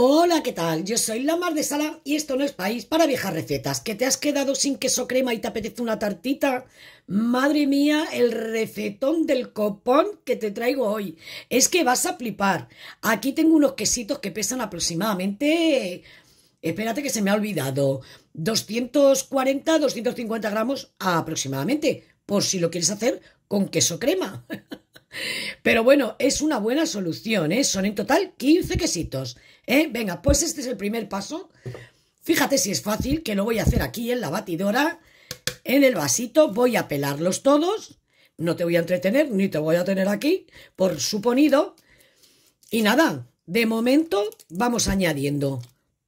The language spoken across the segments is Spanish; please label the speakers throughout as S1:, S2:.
S1: Hola, ¿qué tal? Yo soy la Mar de Sala y esto no es país para viejas recetas. ¿Que te has quedado sin queso crema y te apetece una tartita? Madre mía, el recetón del copón que te traigo hoy. Es que vas a flipar. Aquí tengo unos quesitos que pesan aproximadamente... Espérate que se me ha olvidado. 240, 250 gramos aproximadamente, por si lo quieres hacer con queso crema. Pero bueno, es una buena solución, ¿eh? Son en total 15 quesitos. ¿eh? Venga, pues este es el primer paso. Fíjate si es fácil, que lo voy a hacer aquí en la batidora, en el vasito. Voy a pelarlos todos. No te voy a entretener, ni te voy a tener aquí, por suponido. Y nada, de momento vamos añadiendo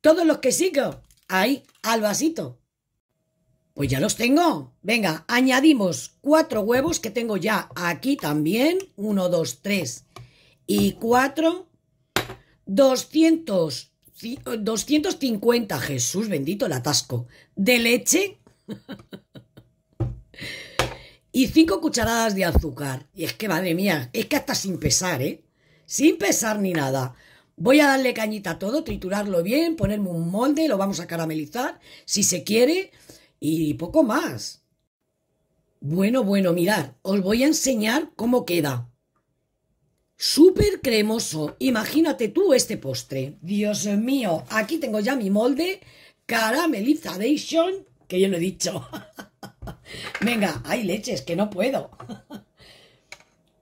S1: todos los quesitos ahí al vasito. Pues ya los tengo. Venga, añadimos cuatro huevos que tengo ya aquí también. Uno, dos, tres y cuatro. 200, 250, Jesús bendito el atasco, de leche y cinco cucharadas de azúcar. Y es que, madre mía, es que hasta sin pesar, ¿eh? Sin pesar ni nada. Voy a darle cañita a todo, triturarlo bien, ponerme un molde, lo vamos a caramelizar si se quiere y poco más. Bueno, bueno, mirad, os voy a enseñar cómo queda. Súper cremoso. Imagínate tú este postre. Dios mío, aquí tengo ya mi molde Caramelization, que yo no he dicho. Venga, hay leches, que no puedo.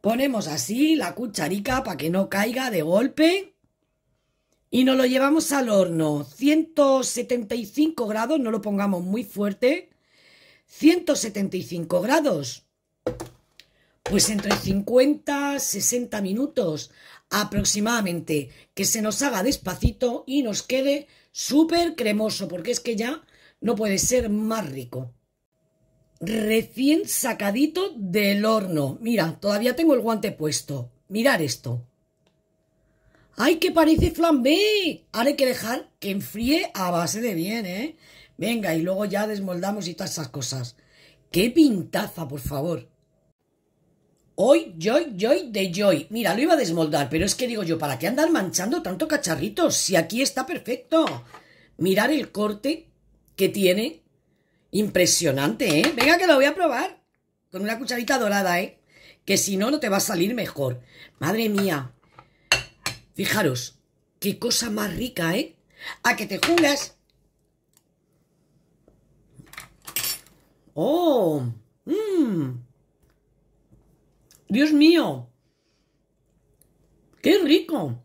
S1: Ponemos así la cucharica para que no caiga de golpe y nos lo llevamos al horno. 175 grados, no lo pongamos muy fuerte. 175 grados. Pues entre 50, 60 minutos aproximadamente. Que se nos haga despacito y nos quede súper cremoso, porque es que ya no puede ser más rico. Recién sacadito del horno. Mira, todavía tengo el guante puesto. Mirar esto. ¡Ay, que parece flambé! Ahora hay que dejar que enfríe a base de bien, ¿eh? Venga, y luego ya desmoldamos y todas esas cosas. ¡Qué pintaza, por favor! Hoy, joy, joy de joy. Mira, lo iba a desmoldar, pero es que digo yo, ¿para qué andar manchando tanto cacharritos? Si aquí está perfecto. Mirar el corte que tiene. Impresionante, ¿eh? Venga, que lo voy a probar. Con una cucharita dorada, ¿eh? Que si no, no te va a salir mejor. Madre mía, Fijaros, qué cosa más rica, ¿eh? A que te juras. ¡Oh! ¡Mmm! ¡Dios mío! ¡Qué rico!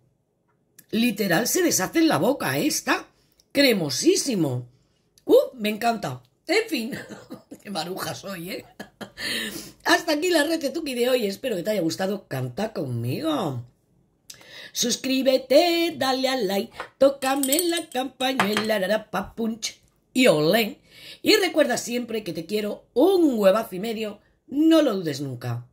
S1: Literal se deshace en la boca, ¿eh? esta. cremosísimo. ¡Uh! Me encanta. En fin, qué barujas soy, ¿eh? Hasta aquí la red de de hoy. Espero que te haya gustado. Canta conmigo. Suscríbete, dale al like, tócame la campañuela, la y olé. Y recuerda siempre que te quiero un huevazo y medio, no lo dudes nunca.